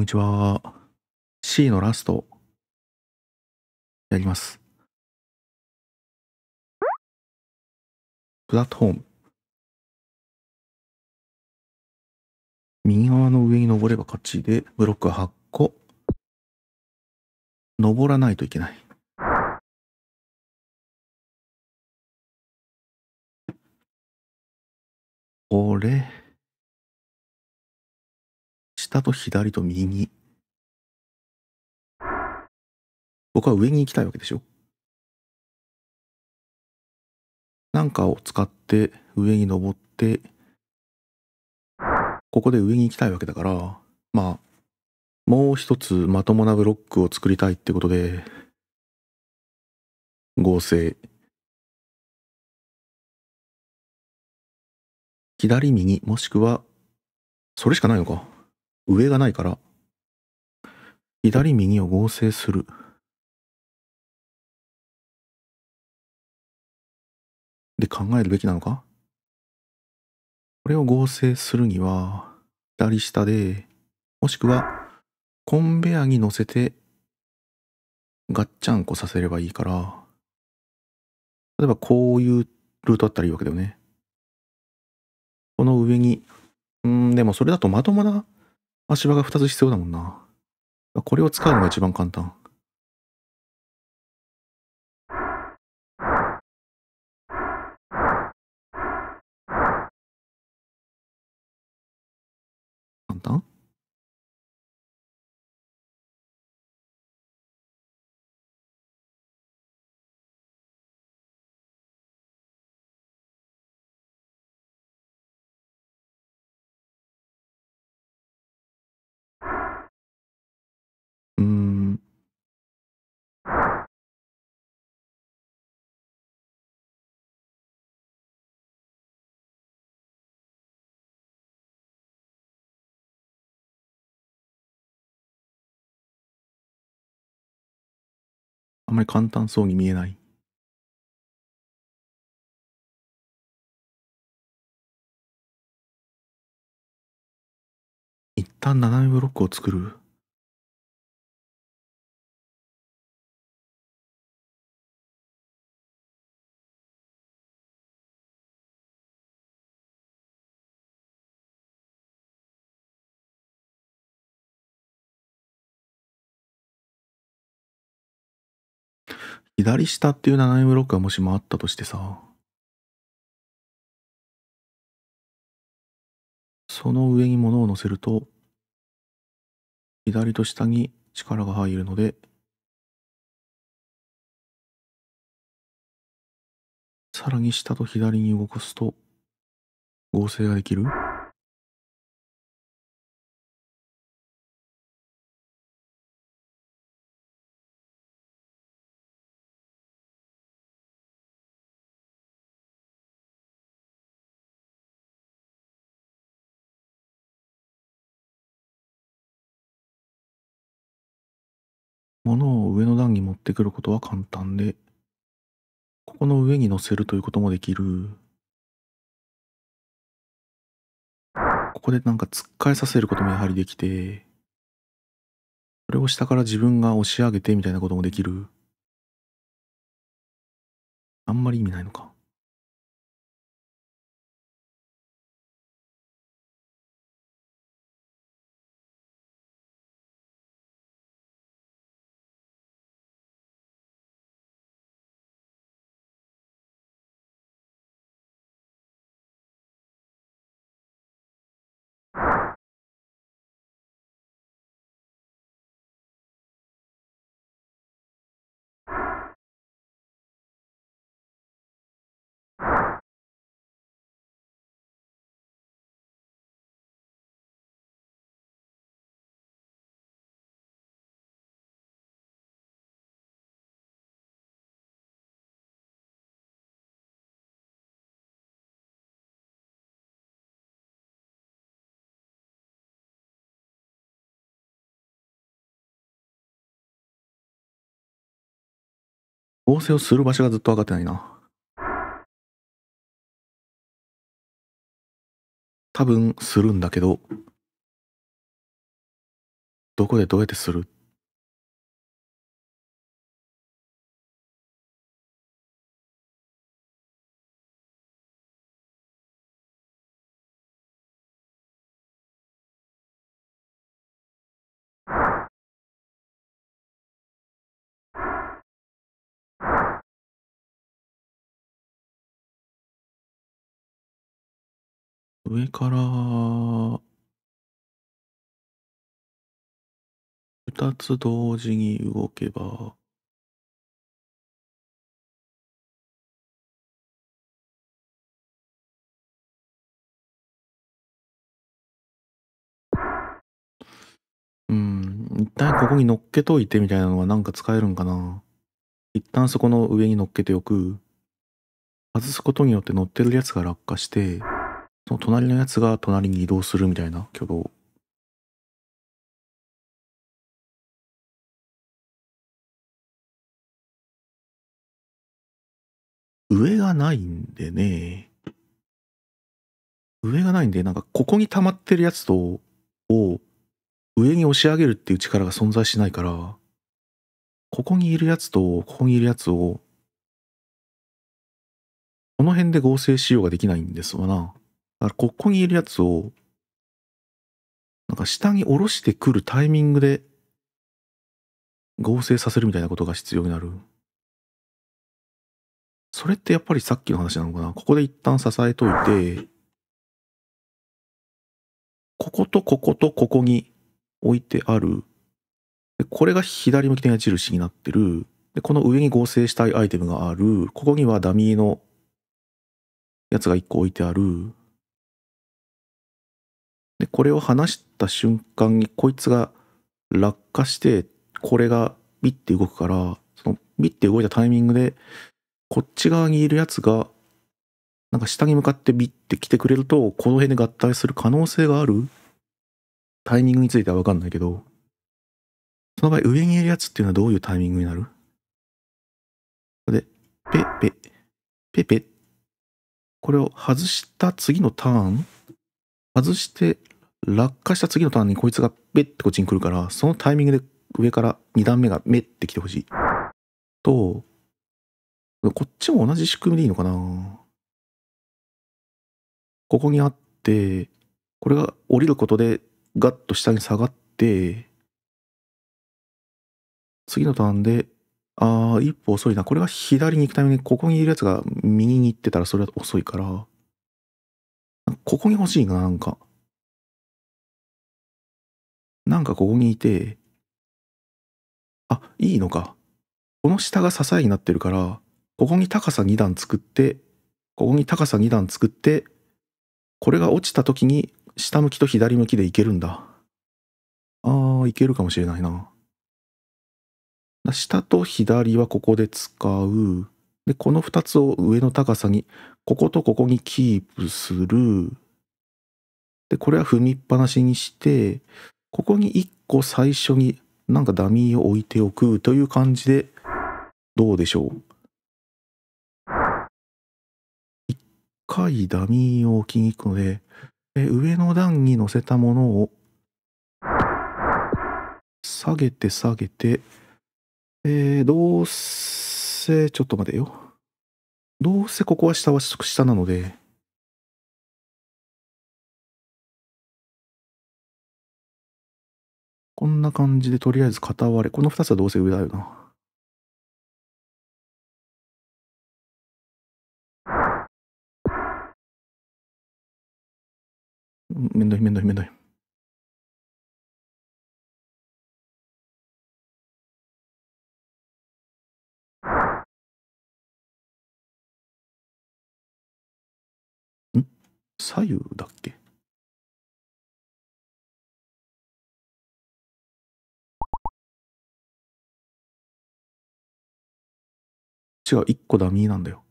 んにちは。C のラスト。やります。プラットフォーム。右側の上に登れば勝ちで、ブロック8個。登らないといけない。これ。下と左と右。僕は上に行きたいわけでしょなんかを使って上に登って、ここで上に行きたいわけだから、まあ、もう一つまともなブロックを作りたいってことで、合成。左右もしくは、それしかないのか。上がないから、左右を合成する。で考えるべきなのかこれを合成するには、左下で、もしくは、コンベアに乗せて、ガッチャンコさせればいいから、例えばこういうルートだったらいいわけだよね。この上に、うん、でもそれだとまともな足場が2つ必要だもんな。これを使うのが一番簡単。簡単あまり簡単そうに見えない。一旦斜めブロックを作る。左下っていう斜めブロックがもしもあったとしてさ、その上に物を乗せると、左と下に力が入るので、さらに下と左に動かすと合成ができる物を上の段に持ってくることは簡単で、ここの上に乗せるということもできる。ここでなんか突っかえさせることもやはりできて、それを下から自分が押し上げてみたいなこともできる。あんまり意味ないのか。合成をする場所がずっと分かってないな。多分するんだけど、どこでどうやってする上から2つ同時に動けばうん一旦ここに乗っけといてみたいなのはなんか使えるんかな一旦そこの上に乗っけておく外すことによって乗ってるやつが落下してその隣のやつが隣に移動するみたいな挙動。上がないんでね。上がないんで、なんかここに溜まってるやつと、を上に押し上げるっていう力が存在しないから、ここにいるやつと、ここにいるやつを、この辺で合成しようができないんですわな。だからここにいるやつを、なんか下に下ろしてくるタイミングで合成させるみたいなことが必要になる。それってやっぱりさっきの話なのかな。ここで一旦支えといて、こことこことここに置いてある。でこれが左向きの矢印になってる。で、この上に合成したいアイテムがある。ここにはダミーのやつが1個置いてある。でこれを離した瞬間にこいつが落下してこれがビッて動くからそのビッて動いたタイミングでこっち側にいるやつがなんか下に向かってビッて来てくれるとこの辺で合体する可能性があるタイミングについては分かんないけどその場合上にいるやつっていうのはどういうタイミングになるでペペペペこれを外した次のターン外して落下した次のターンにこいつがベッてこっちに来るからそのタイミングで上から2段目がメッて来てほしいとこっちも同じ仕組みでいいのかなここにあってこれが降りることでガッと下に下がって次のターンでああ一歩遅いなこれが左に行くためにここにいるやつが右に行ってたらそれは遅いからここに欲しいななんか。なんかここにいて、あ、いいのか。この下が支えになってるから、ここに高さ2段作って、ここに高さ2段作って、これが落ちた時に下向きと左向きでいけるんだ。あー、いけるかもしれないな。下と左はここで使う。で、この2つを上の高さに、こことここにキープする。で、これは踏みっぱなしにして、ここに1個最初になんかダミーを置いておくという感じでどうでしょう1回ダミーを置きに行くのでで上の段に乗せたものを下げて下げて、えー、どうせちょっと待てよどうせここは下は下なのでこんな感じでとりあえず片割れ。この二つはどうせ上だよな。めんどいめんどいめんどい。ん左右だっけ違う、1個ダミーなんだよ。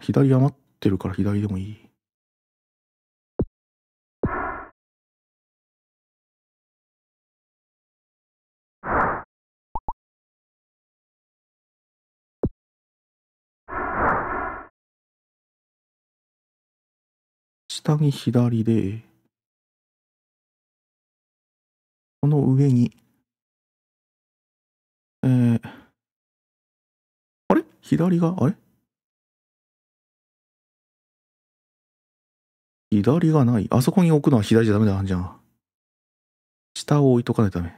左余ってるから左でもいい。下に左で、この上に、えー、あれ左が、あれ左がない。あそこに置くのは左じゃダメだ、じゃん。下を置いとかないとダメ。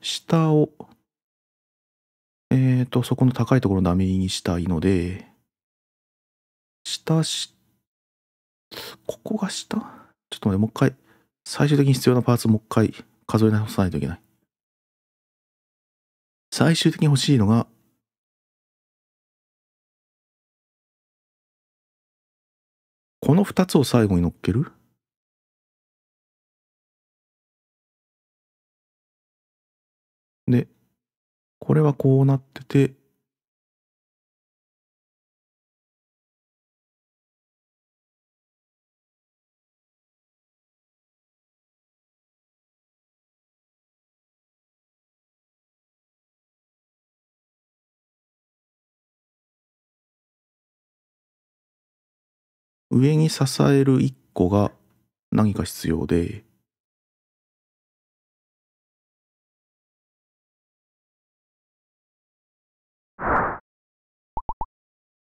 下を、えっ、ー、と、そこの高いところをダメにしたいので、下し、ここが下ちょっと待って、もう一回、最終的に必要なパーツもう一回数え直さないといけない。最終的に欲しいのが、この2つを最後に乗っけるで、これはこうなってて、上に支える1個が何か必要で、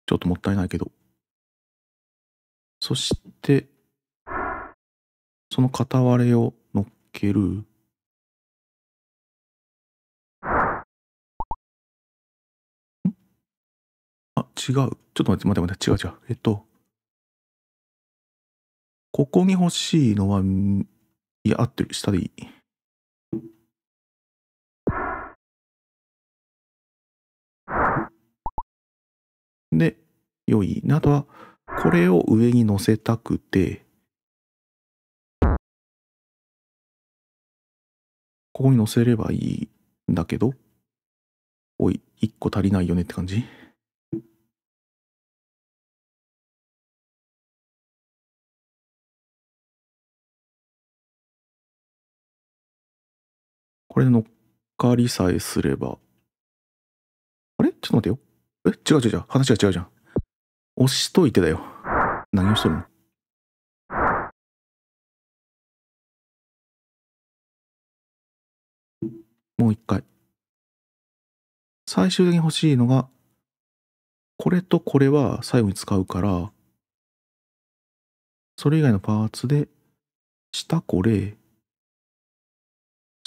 ちょっともったいないけど。そして、その片割れを乗っける。あ、違う。ちょっと待って、待って、待って、違う違う。えっと、ここに欲しいのは、いや、合ってる。下でいい。で、良い。あとは、これを上に乗せたくて、ここに乗せればいいんだけど、おい、1個足りないよねって感じこれ乗っかりさえすれば。あれちょっと待ってよ。え違う違う違う。話が違うじゃん。押しといてだよ。何をしてるのもう一回。最終的に欲しいのが、これとこれは最後に使うから、それ以外のパーツで、下これ、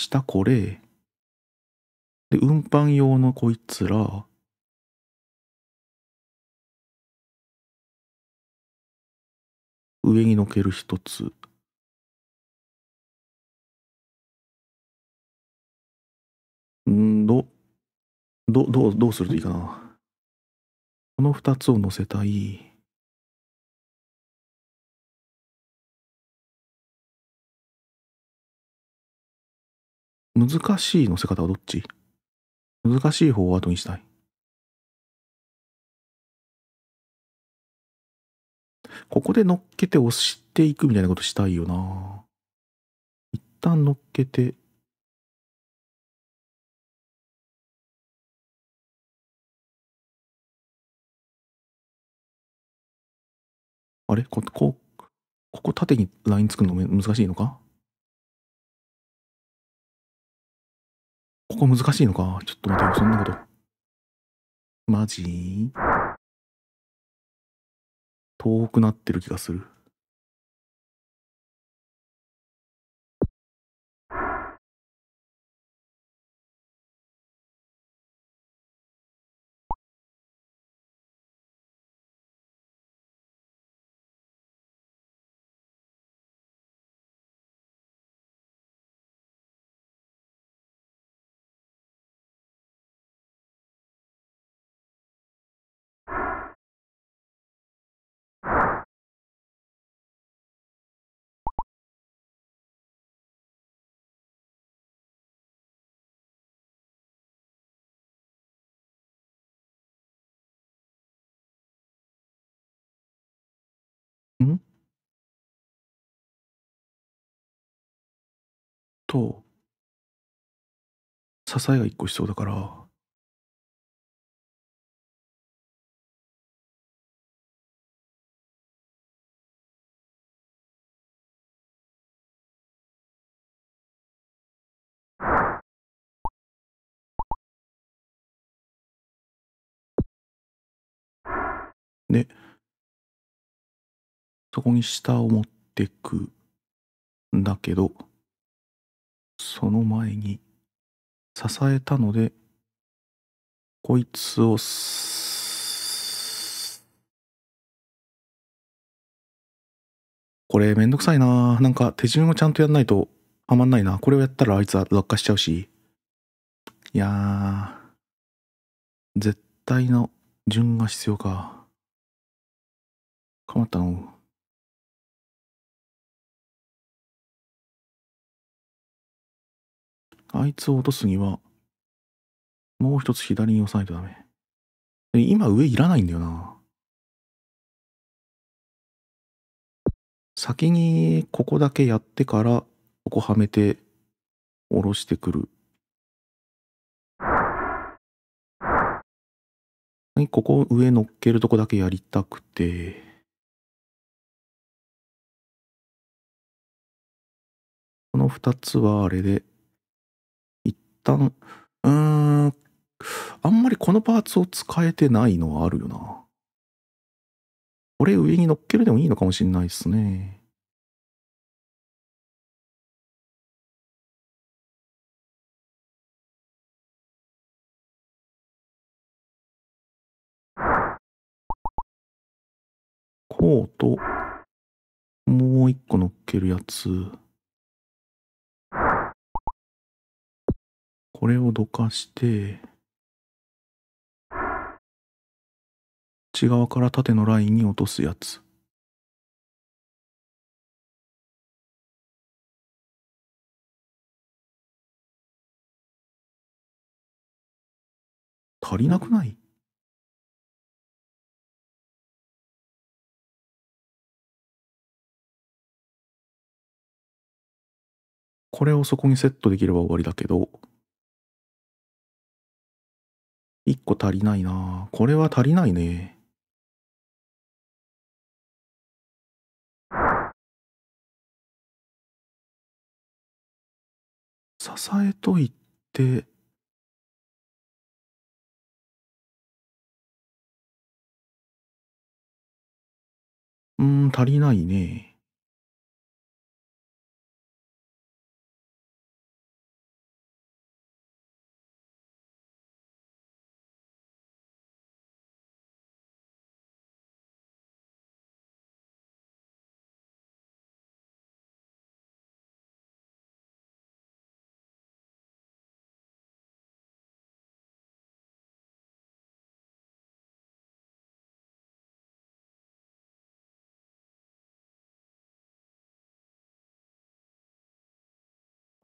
下これ。で、運搬用のこいつら。上にのける一つ。んど、ど、どう、どうするといいかな。この二つを乗せたい。難しい乗せ方はどっち難しい方を後にしたい。ここで乗っけて押していくみたいなことしたいよな。一旦乗っけて。あれここ、ここ縦にライン作るの難しいのかここ難しいのか。ちょっと待ってよ、そんなこと。マジ遠くなってる気がする。と、支えが一個しそうだから、で、そこに下を持ってくんだけど、その前に支えたのでこいつをこれめんどくさいななんか手順をちゃんとやんないとはまんないなこれをやったらあいつは落下しちゃうしいや絶対の順が必要か。かまったの。あいつを落とすには、もう一つ左に押さないとダメ。今上いらないんだよな。先にここだけやってから、ここはめて、下ろしてくる。ここ上乗っけるとこだけやりたくて。この2つはあれで旦、うーん、あんまりこのパーツを使えてないのはあるよな。これ上に乗っけるでもいいのかもしんないっすね。こうと、もう一個乗っけるやつ。これをどかして内側から縦のラインに落とすやつ足りなくないこれをそこにセットできれば終わりだけど一個足りないなこれは足りないね。支えといて、うん、足りないね。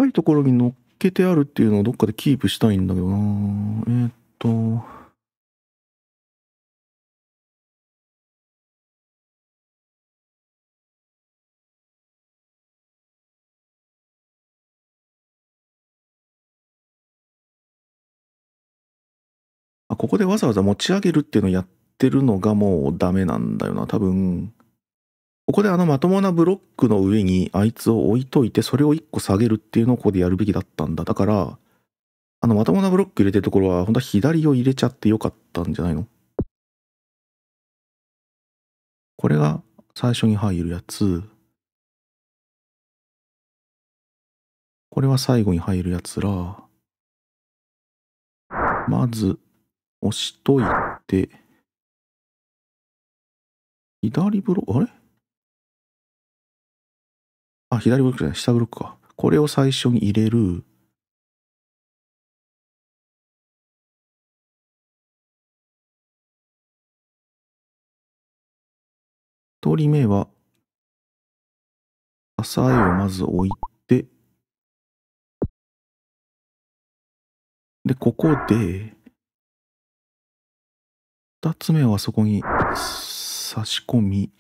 いところに乗っけてあるっていうのをどっかでキープしたいんだけどなえー、っと。ここでわざわざ持ち上げるっていうのをやってるのがもうダメなんだよな多分ここであのまともなブロックの上にあいつを置いといて、それを1個下げるっていうのをここでやるべきだったんだ。だから、あのまともなブロック入れてるところは、本当は左を入れちゃってよかったんじゃないのこれが最初に入るやつ。これは最後に入るやつら。まず、押しといて。左ブロック、あれあ、左ブロックじゃない、下ブロックか。これを最初に入れる。一人目は、支えをまず置いて、で、ここで、二つ目はそこに差し込み、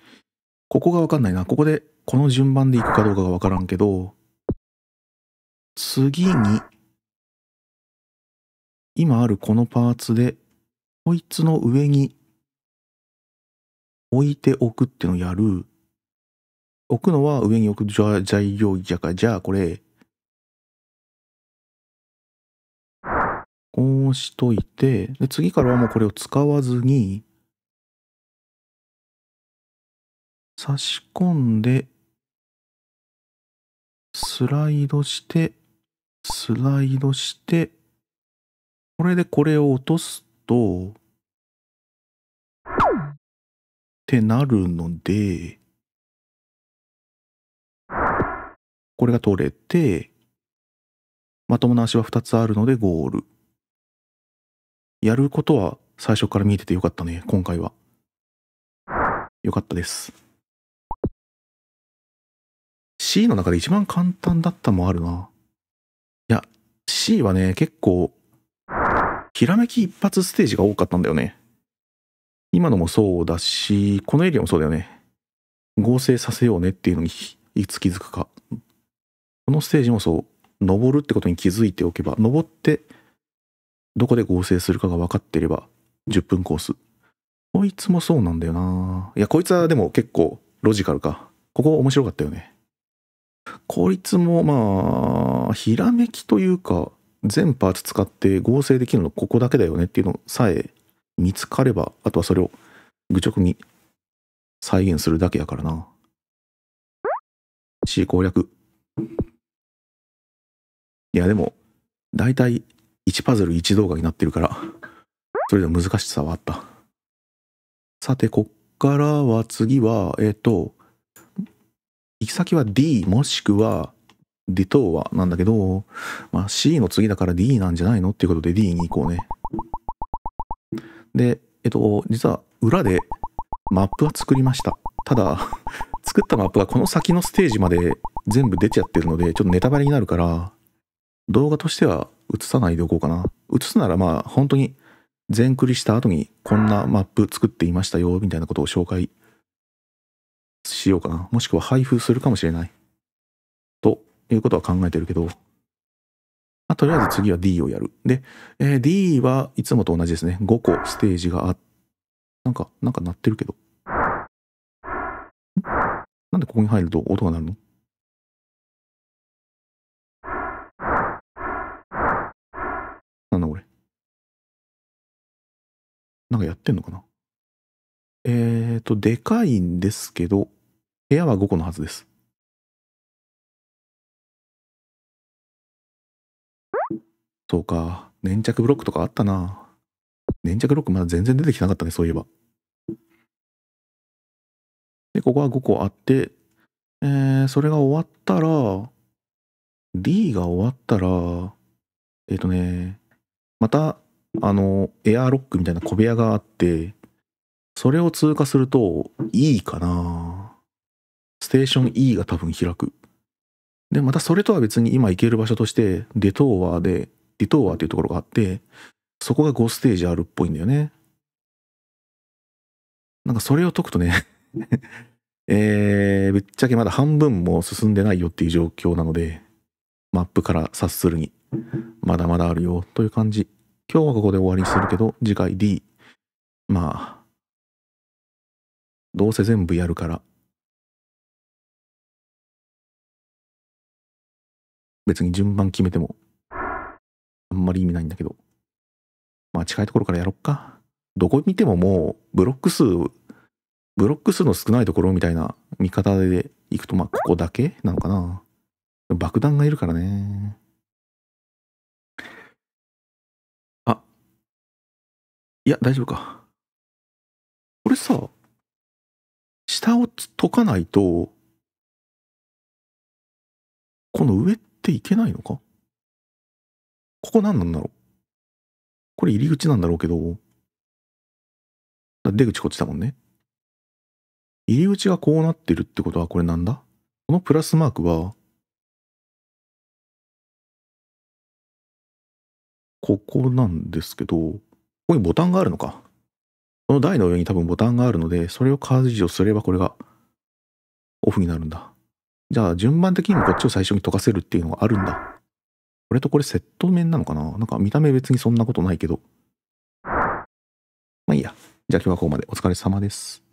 ここがわかんないな。ここで、この順番で行くかどうかがわからんけど、次に、今あるこのパーツで、こいつの上に置いておくっていうのをやる。置くのは上に置くじゃ材料じゃか。じゃあこれ、こうしといて、で次からはもうこれを使わずに、差し込んで、スライドして、スライドして、これでこれを落とすと、ってなるので、これが取れて、まともな足は2つあるのでゴール。やることは最初から見えててよかったね、今回は。よかったです。C の中で一番簡単だったもあるな。いや、C はね、結構、ひらめき一発ステージが多かったんだよね。今のもそうだし、このエリアもそうだよね。合成させようねっていうのにいつ気づくか。このステージもそう、登るってことに気づいておけば、登って、どこで合成するかが分かっていれば、10分コース。こいつもそうなんだよな。いや、こいつはでも結構ロジカルか。ここ面白かったよね。効率もまあひらめきというか全パーツ使って合成できるのここだけだよねっていうのさえ見つかればあとはそれを愚直に再現するだけやからな C 攻略いやでも大体1パズル1動画になってるからそれでも難しさはあったさてこっからは次はえっ、ー、と行き先は D もしくはディトーはなんだけど、まあ、C の次だから D なんじゃないのっていうことで D に行こうね。で、えっと、実は裏でマップは作りました。ただ 作ったマップがこの先のステージまで全部出ちゃってるので、ちょっとネタバレになるから、動画としては映さないでおこうかな。映すならまあ本当に全クリした後にこんなマップ作っていましたよ、みたいなことを紹介しようかな。もしくは配布するかもしれない。ということは考えてるけど、まあ、とりあえず次は D をやる。で、えー、D はいつもと同じですね。5個ステージがあなんか、なんか鳴ってるけど。なんでここに入ると音が鳴るのなんだこれ。なんかやってんのかなえっ、ー、と、でかいんですけど、部屋は5個のはずです。そうか。粘着ブロックとかあったな。粘着ブロックまだ全然出てきてなかったね、そういえば。で、ここは5個あって、えー、それが終わったら、D が終わったら、えっ、ー、とね、また、あの、エアーロックみたいな小部屋があって、それを通過すると E かなステーション E が多分開く。で、またそれとは別に今行ける場所として、デトーワーで、デトーワーっていうところがあって、そこが5ステージあるっぽいんだよね。なんかそれを解くとね えー、ぶっちゃけまだ半分も進んでないよっていう状況なので、マップから察するに、まだまだあるよという感じ。今日はここで終わりにするけど、次回 D。まあ、どうせ全部やるから別に順番決めてもあんまり意味ないんだけどまあ近いところからやろっかどこ見てももうブロック数ブロック数の少ないところみたいな見方でいくとまあここだけなのかな爆弾がいるからねあいや大丈夫かこれさ下を解かないと、この上っていけないのかここ何なんだろうこれ入り口なんだろうけど、出口こっちだもんね。入り口がこうなってるってことはこれなんだこのプラスマークは、ここなんですけど、ここにボタンがあるのか。この台の上に多分ボタンがあるので、それを解除をすればこれがオフになるんだ。じゃあ順番的にもこっちを最初に溶かせるっていうのがあるんだ。これとこれセット面なのかななんか見た目別にそんなことないけど。まあいいや。じゃあ今日はここまでお疲れ様です。